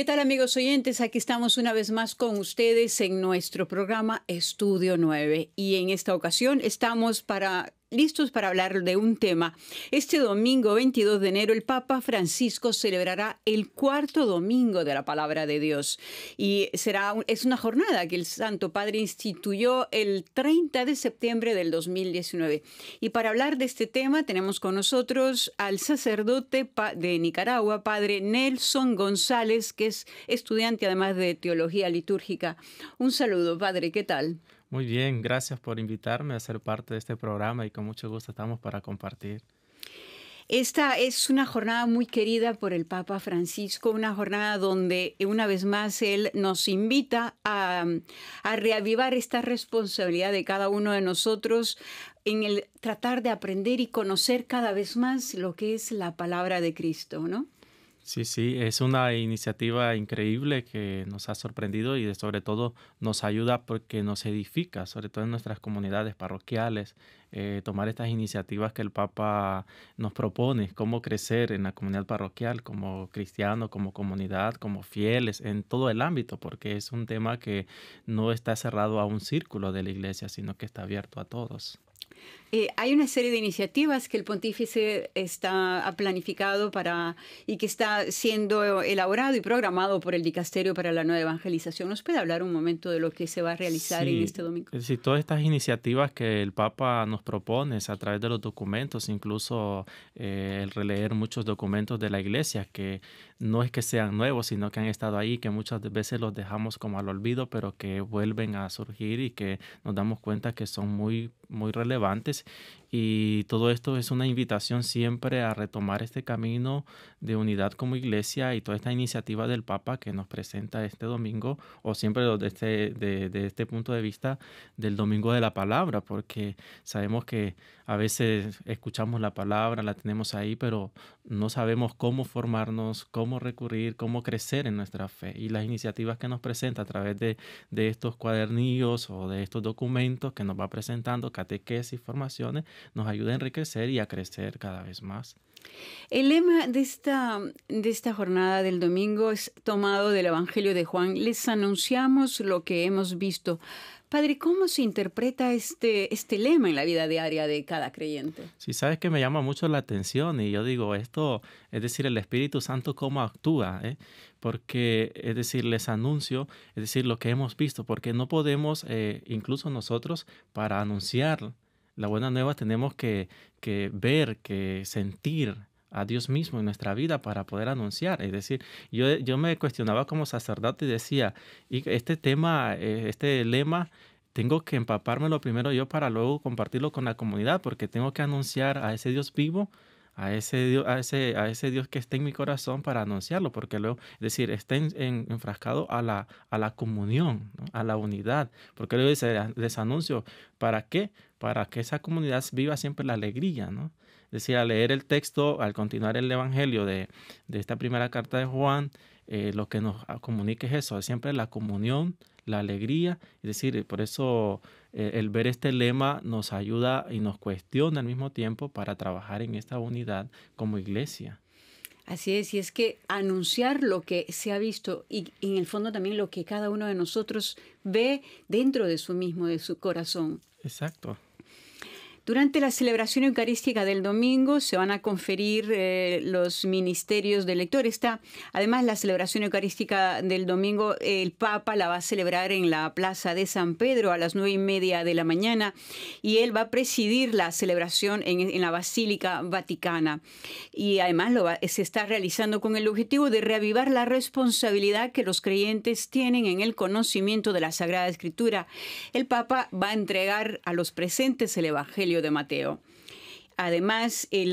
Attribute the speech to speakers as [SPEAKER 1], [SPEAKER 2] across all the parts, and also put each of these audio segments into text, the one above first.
[SPEAKER 1] ¿Qué tal amigos oyentes? Aquí estamos una vez más con ustedes en nuestro programa Estudio 9 y en esta ocasión estamos para listos para hablar de un tema. Este domingo 22 de enero el Papa Francisco celebrará el cuarto domingo de la palabra de Dios y será es una jornada que el Santo Padre instituyó el 30 de septiembre del 2019. Y para hablar de este tema tenemos con nosotros al sacerdote de Nicaragua, Padre Nelson González, que es estudiante además de teología litúrgica. Un saludo, Padre, ¿qué tal?
[SPEAKER 2] Muy bien, gracias por invitarme a ser parte de este programa y con mucho gusto estamos para compartir.
[SPEAKER 1] Esta es una jornada muy querida por el Papa Francisco, una jornada donde eh, una vez más él nos invita mm, a, reavivar esta responsabilidad de cada uno de nosotros en el tratar de aprender y conocer cada vez más lo que es la palabra de Cristo, ¿no?
[SPEAKER 2] Sí, sí, es una iniciativa increíble que nos ha sorprendido y sobre todo nos ayuda porque nos edifica, sobre todo en nuestras comunidades parroquiales, eh, tomar estas iniciativas que el Papa nos propone, cómo crecer en la comunidad parroquial, como cristiano, como comunidad, como fieles, en todo el ámbito, porque es un tema que no está cerrado a un círculo de la iglesia, sino que está abierto a todos.
[SPEAKER 1] Eh, hay una serie de iniciativas que el pontífice está ha planificado para y que está siendo elaborado y programado por el dicasterio para la nueva evangelización. ¿Nos puede hablar un momento de lo que se va a realizar en este domingo?
[SPEAKER 2] Sí, todas estas iniciativas que el Papa nos propone a través de los documentos, incluso eh, el releer muchos documentos de la Iglesia que no es que sean nuevos, sino que han estado ahí, que muchas veces los dejamos como al olvido, pero que vuelven a surgir y que nos damos cuenta que son muy muy relevantes y todo esto es una invitación siempre a retomar este camino de unidad como iglesia y toda esta iniciativa del Papa que nos presenta este domingo, o siempre desde este, de, este punto de vista del domingo de la palabra, porque sabemos que a veces escuchamos la palabra, la tenemos ahí, pero no sabemos cómo formarnos, cómo recurrir, cómo crecer en nuestra fe. Y las iniciativas que nos presenta a través de, de estos cuadernillos o de estos documentos que nos va presentando, catequesis, formaciones, nos ayuda a enriquecer y a crecer cada vez más.
[SPEAKER 1] El lema de esta, de esta jornada del domingo es tomado del Evangelio de Juan. Les anunciamos lo que hemos visto. Padre, ¿cómo se interpreta este, este lema en la vida diaria de cada creyente?
[SPEAKER 2] Sí, sabes que me llama mucho la atención y yo digo esto, es decir, el Espíritu Santo cómo actúa, eh? porque, es decir, les anuncio, es decir, lo que hemos visto, porque no podemos, eh, incluso nosotros, para anunciar la buena nueva tenemos que, ver, que sentir a Dios mismo en nuestra vida para poder anunciar. Es decir, yo, yo me cuestionaba como sacerdote y decía, y este tema, eh, este lema, tengo que empapármelo primero yo para luego compartirlo con la comunidad, porque tengo que anunciar a ese Dios vivo a ese, a ese, a ese Dios que está en mi corazón para anunciarlo, porque luego, es decir, está en, enfrascado a la, a la comunión, a la unidad, porque luego dice, ah, les anuncio, ¿para qué? Para que esa comunidad viva siempre la alegría, ¿no? Es decir, al leer el texto, al continuar el Evangelio de, esta primera carta de Juan, eh, lo que nos ah, comunica es eso, siempre la comunión, la alegría, es decir, por eso eh, el ver este lema nos ayuda y nos cuestiona al mismo tiempo para trabajar en esta unidad como iglesia. Así es,
[SPEAKER 1] y es que anunciar lo que se ha visto y en el fondo también lo que cada uno de nosotros ve dentro de su mismo, de su corazón. Exacto. Durante la celebración eucarística del domingo se van a conferir eh, los ministerios de lector. Está, además, la celebración eucarística del domingo, el Papa la va a celebrar en la Plaza de San Pedro a las nueve y media de la mañana y él va a presidir la celebración en, la Basílica Vaticana. Y además lo se está realizando con el objetivo de reavivar la responsabilidad que los creyentes tienen en el conocimiento de la Sagrada Escritura. El Papa va a entregar a los presentes el Evangelio de Mateo. Además, eh,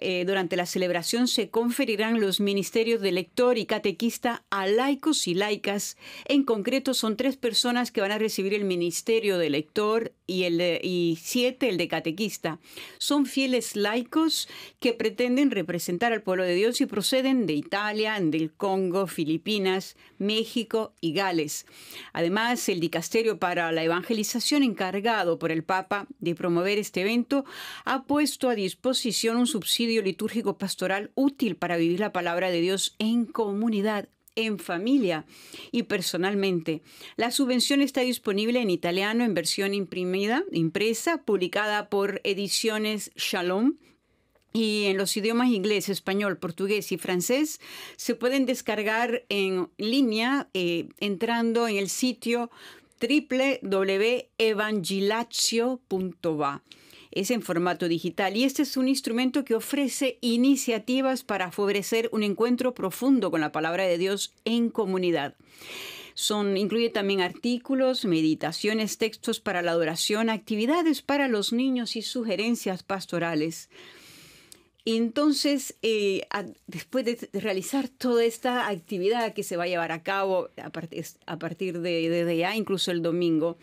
[SPEAKER 1] eh, durante la celebración se conferirán los ministerios de lector y catequista a laicos y laicas. En concreto, son tres personas que van a recibir el ministerio de lector y, el y siete el de catequista. Son fieles laicos que pretenden representar al pueblo de Dios y proceden de Italia, del Congo, Filipinas, México y Gales. Además, el dicasterio para la evangelización encargado por el Papa de promover este evento ha puesto a disposición un subsidio litúrgico pastoral útil para vivir la palabra de Dios en comunidad en familia y personalmente. La subvención está disponible en italiano en versión imprimida, impresa, publicada por Ediciones Shalom y en los idiomas inglés, español, portugués y francés se pueden descargar en línea eh, entrando en el sitio www.evangilatio.va es en formato digital y este es un instrumento que ofrece iniciativas para favorecer un encuentro profundo con la palabra de Dios en comunidad. incluye también artículos, meditaciones, textos para la adoración, actividades para los niños y sugerencias pastorales. entonces, eh, después de realizar toda esta actividad que se va a llevar a cabo a, partir de, de, de ya, incluso el domingo,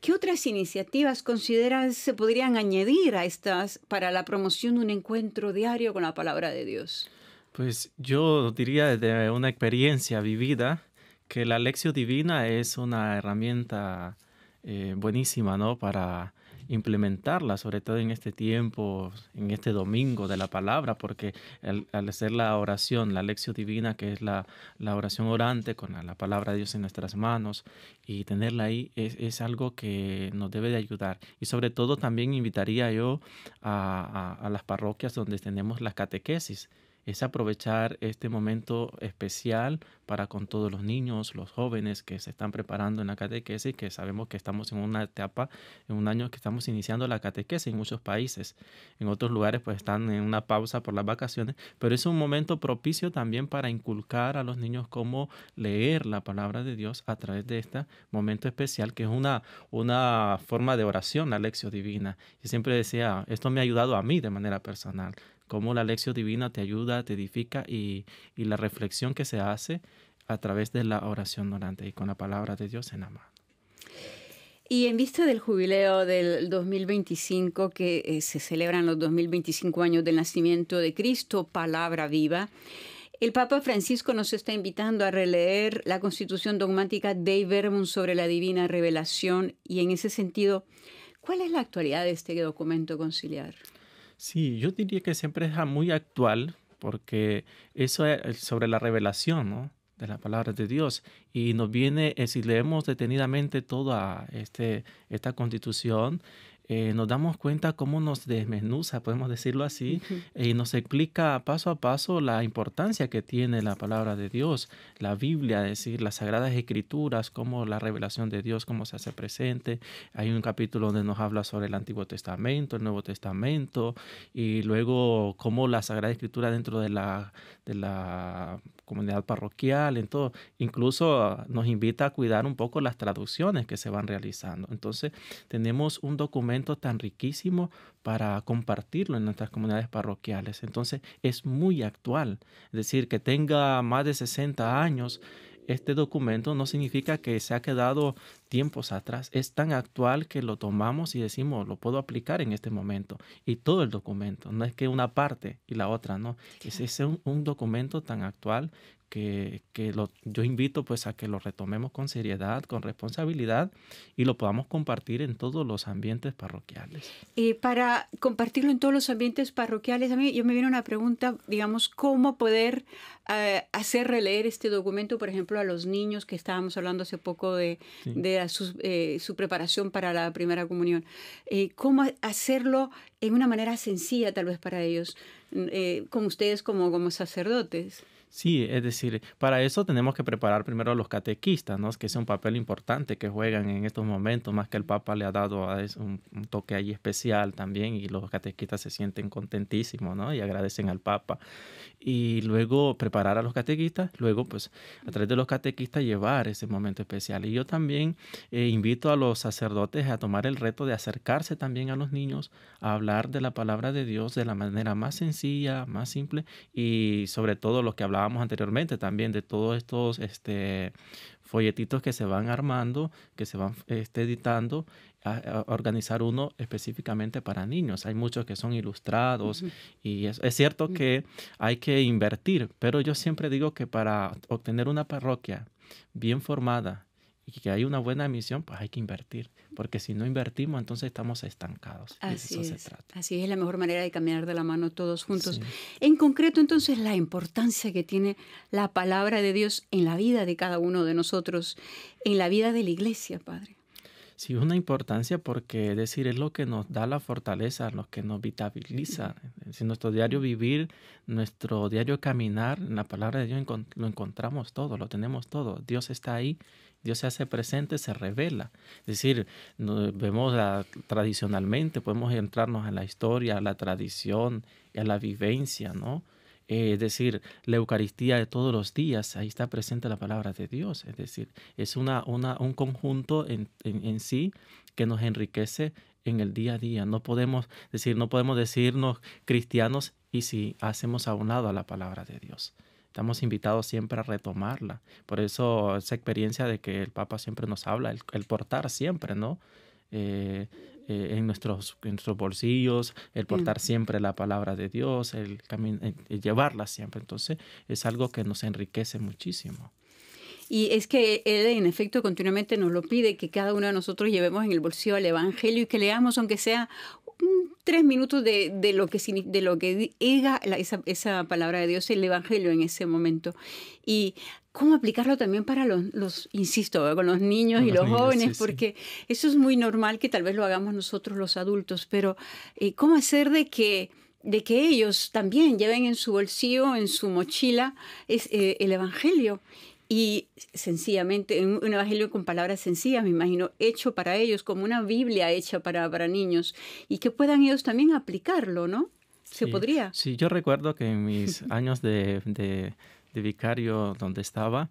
[SPEAKER 1] ¿Qué otras iniciativas consideras se podrían añadir a estas para la promoción de un encuentro diario con la palabra de Dios?
[SPEAKER 2] Pues yo diría desde una experiencia vivida que la lección divina es una herramienta eh, buenísima, ¿no? Para implementarla, sobre todo en este tiempo, en este domingo de la palabra, porque al, hacer la oración, la lección divina, que es la, la oración orante con la, palabra de Dios en nuestras manos y tenerla ahí, es, algo que nos debe de ayudar. Y sobre todo también invitaría yo a, a las parroquias donde tenemos las catequesis es aprovechar este momento especial para con todos los niños, los jóvenes que se están preparando en la catequesis, que sabemos que estamos en una etapa, en un año que estamos iniciando la catequesis en muchos países. En otros lugares pues están en una pausa por las vacaciones, pero es un momento propicio también para inculcar a los niños cómo leer la palabra de Dios a través de este momento especial, que es una, una forma de oración, la divina. Y siempre decía, esto me ha ayudado a mí de manera personal cómo la lección divina te ayuda, te edifica y, la reflexión que se hace a través de la oración donante y con la palabra de Dios en la mano.
[SPEAKER 1] Y en vista del jubileo del 2025, que eh, se celebran los 2025 años del nacimiento de Cristo, palabra viva, el Papa Francisco nos está invitando a releer la constitución dogmática de Verbum sobre la divina revelación y en ese sentido, ¿cuál es la actualidad de este documento conciliar?
[SPEAKER 2] Sí, yo diría que siempre es ah, muy actual porque eso es sobre la revelación, de la palabra de Dios. Y nos viene, eh, si leemos detenidamente toda este, esta constitución, eh, nos damos cuenta cómo nos desmenuza, podemos decirlo así, eh, y nos explica paso a paso la importancia que tiene la palabra de Dios, la Biblia, es decir, las sagradas escrituras, cómo la revelación de Dios, cómo se hace presente. Hay un capítulo donde nos habla sobre el Antiguo Testamento, el Nuevo Testamento, y luego cómo la sagrada escritura dentro de la, de la comunidad parroquial, en todo. Incluso nos invita a cuidar un poco las traducciones que se van realizando. Entonces, tenemos un documento tan riquísimo para compartirlo en nuestras comunidades parroquiales. Entonces, es muy actual. Es decir, que tenga más de 60 años este documento no significa que se ha quedado tiempos atrás, es tan actual que lo tomamos y decimos, lo puedo aplicar en este momento. Y todo el documento, no es que una parte y la otra, no. Es, un, documento tan actual que, que lo, yo invito pues a que lo retomemos con seriedad, con responsabilidad y lo podamos compartir en todos los ambientes parroquiales.
[SPEAKER 1] Y eh, para compartirlo en todos los ambientes parroquiales, a mí yo me viene una pregunta, digamos, cómo poder eh, hacer releer este documento, por ejemplo, a los niños que estábamos hablando hace poco de, eh, su, preparación para la primera comunión. ¿Cómo hacerlo en una manera sencilla tal vez para ellos, con ustedes como, como sacerdotes?
[SPEAKER 2] Sí, es decir, para eso tenemos que preparar primero a los catequistas, ¿no? que es un papel importante que juegan en estos momentos, más que el Papa le ha dado a un, toque ahí especial también y los catequistas se sienten contentísimos ¿no? y agradecen al Papa. Y luego preparar a los catequistas, luego pues a través de los catequistas llevar ese momento especial. Y yo también eh, invito a los sacerdotes a tomar el reto de acercarse también a los niños, a hablar de la palabra de Dios de la manera más sencilla, más simple y sobre todo los que hablamos anteriormente también de todos estos este, folletitos que se van armando, que se van este, editando, organizar uno específicamente para niños. Hay muchos que son ilustrados y es, cierto mm. que hay que invertir, pero yo siempre digo que para obtener una parroquia bien formada, y que hay una buena emisión, pues hay que invertir, porque si no invertimos, entonces estamos estancados. Así es.
[SPEAKER 1] Así es la mejor manera de caminar de la mano todos juntos. En concreto, entonces, la importancia que tiene la palabra de Dios en la vida de cada uno de nosotros, en la vida de la iglesia, Padre.
[SPEAKER 2] Sí, una importancia porque es decir, es lo que nos da la fortaleza, lo que nos vitaliza. Si nuestro diario vivir, nuestro diario caminar, en la palabra de Dios lo encontramos todo, lo tenemos todo. Dios está ahí, Dios se hace presente, se revela. Es decir, vemos tradicionalmente, podemos entrarnos a la historia, a la tradición, a la vivencia, ¿no? Eh, es decir, la Eucaristía de todos los días, ahí está presente la palabra de Dios. Es decir, es una, un conjunto en, sí que nos enriquece en el día a día. No podemos decir, no podemos decirnos cristianos y si hacemos a un lado a la palabra de Dios. Estamos invitados siempre a retomarla. Por eso esa experiencia de que el Papa siempre nos habla, el, portar siempre, ¿no? Eh, eh, en, nuestros, en nuestros bolsillos, el portar siempre la palabra de Dios, el, eh, eh, llevarla siempre. Entonces es algo que nos enriquece muchísimo.
[SPEAKER 1] Y es que Él, en efecto, continuamente nos lo pide, que cada uno de nosotros llevemos en el bolsillo el Evangelio y que leamos, aunque sea tres minutos de, de lo que de lo que diga esa, esa, palabra de Dios, el Evangelio en ese momento. Y cómo aplicarlo también para los, insisto, con los niños y los, jóvenes, porque eso es muy normal que tal vez lo hagamos nosotros los adultos, pero eh, cómo hacer de que de que ellos también lleven en su bolsillo, en su mochila, es, eh, el Evangelio. Y sencillamente, un evangelio con palabras sencillas, me imagino, hecho para ellos, como una Biblia hecha para, para niños, y que puedan ellos también aplicarlo, ¿no? Se podría.
[SPEAKER 2] Sí, yo recuerdo que en mis años de de vicario donde estaba,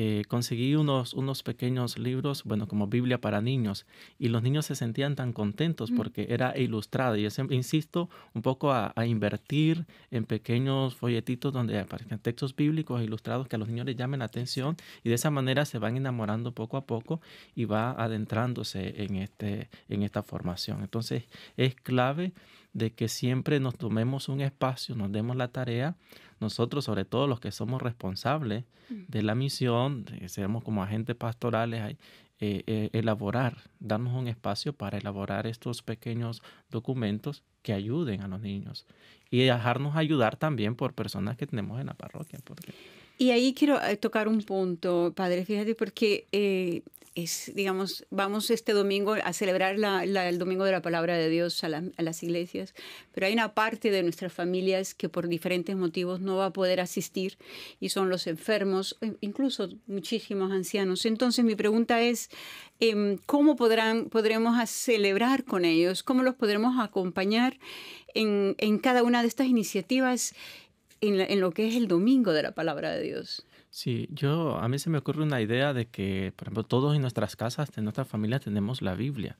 [SPEAKER 2] eh, conseguí unos, unos pequeños libros, bueno, como Biblia para niños, y los niños se sentían tan contentos mm. porque era ilustrada. Y yo insisto un poco a, invertir en pequeños folletitos donde aparecen textos bíblicos ilustrados que a los niños les llamen la atención y de esa manera se van enamorando poco a poco y va adentrándose en, este, en esta formación. Entonces es clave de que siempre nos tomemos un espacio, nos demos la tarea nosotros, sobre todo los que somos responsables mm. de la misión, que seamos como agentes pastorales, eh, eh, elaborar, darnos un espacio para elaborar estos pequeños documentos que ayuden a los niños y dejarnos ayudar también por personas que tenemos en la parroquia. Porque...
[SPEAKER 1] Y ahí quiero eh, tocar un punto, padre, fíjate, porque digamos, vamos este domingo a celebrar el Domingo de la Palabra de Dios a, las iglesias, pero hay una parte de nuestras familias que por diferentes motivos no va a poder asistir y son los enfermos, eh, incluso muchísimos ancianos. Entonces mi pregunta es, em, ¿cómo podrán, podremos celebrar con ellos? ¿Cómo los podremos acompañar en, cada una de estas iniciativas en lo que es el Domingo de la Palabra de Dios?
[SPEAKER 2] Sí, yo a mí se me ocurre una idea de que, por ejemplo, todos en nuestras casas, en nuestra familia tenemos la Biblia.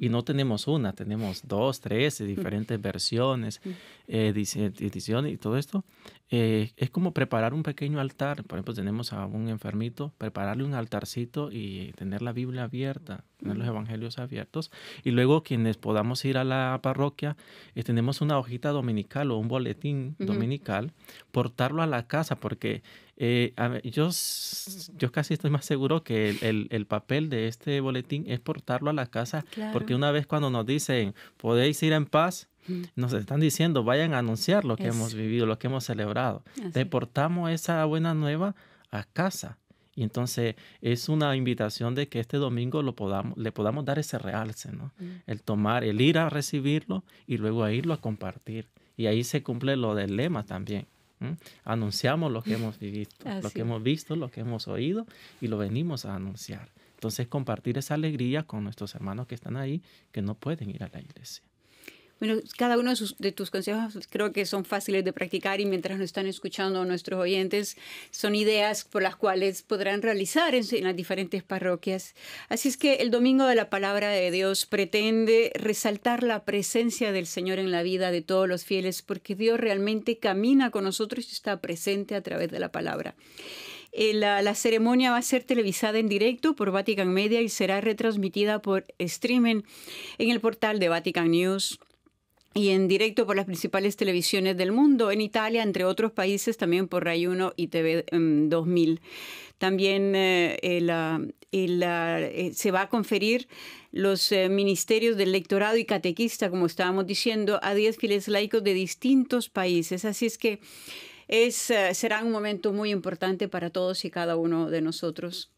[SPEAKER 2] Y no tenemos una, tenemos dos, tres eh, mm. diferentes versiones, mm. ediciones eh, y todo esto. Eh, es como preparar un pequeño altar. Por ejemplo, tenemos a un enfermito, prepararle un altarcito y tener la Biblia abierta, tener los mm. evangelios abiertos. Y luego quienes podamos ir a la parroquia, tenemos una hojita dominical o un boletín dominical, portarlo a la casa, porque eh, yo, yo casi estoy más seguro que el, papel de este boletín es portarlo a la casa, porque una vez cuando nos dicen, podéis ir en paz, mm. nos están diciendo, vayan a anunciar lo que hemos vivido, lo que hemos celebrado. le portamos esa buena nueva a casa. Y entonces es una invitación de que este domingo lo podamos, le podamos dar ese realce, ¿no? Mm. El tomar, el ir a recibirlo y luego a irlo a compartir. Y ahí se cumple lo del lema también. Anunciamos lo que hemos visto, lo que hemos visto, lo que hemos oído y lo venimos a anunciar. Entonces compartir esa alegría con nuestros hermanos que están ahí, que no pueden ir a la iglesia.
[SPEAKER 1] Bueno, cada uno de, tus consejos creo que son fáciles de practicar y mientras nos están escuchando nuestros oyentes, son ideas por las cuales podrán realizar en, las diferentes parroquias. Así es que el Domingo de la Palabra de Dios pretende resaltar la presencia del Señor en la vida de todos los fieles, porque Dios realmente camina con nosotros y está presente a través de la palabra. Eh, la, la, ceremonia va a ser televisada en directo por Vatican Media y será retransmitida por streaming en el portal de Vatican News y en directo por las principales televisiones del mundo, en Italia, entre otros países, también por Rayuno y TV 2000. Em, también eh, eh, eh, se va a conferir los ministerios del lectorado y catequista, como estábamos diciendo, a 10 fieles laicos de distintos países. Así es que es, será un momento muy importante para todos y cada uno de nosotros.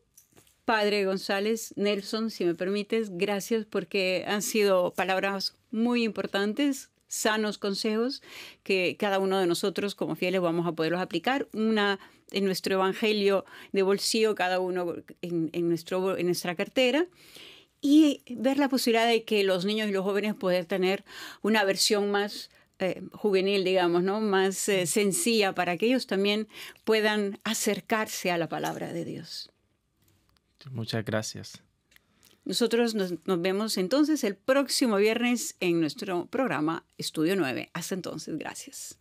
[SPEAKER 1] Padre González, Nelson, si me permites, gracias porque han sido palabras muy importantes, sanos consejos que cada uno de nosotros como fieles vamos a poderlos aplicar. Una en nuestro evangelio de bolsillo, cada uno en, nuestro, en nuestra cartera. Y ver la posibilidad de que los niños y los jóvenes puedan tener una versión más eh, juvenil, digamos, ¿no? más eh, sencilla para que ellos también puedan acercarse a la palabra de Dios.
[SPEAKER 2] Muchas gracias.
[SPEAKER 1] Nosotros nos, vemos entonces el próximo viernes en nuestro programa Estudio 9. Hasta entonces, gracias.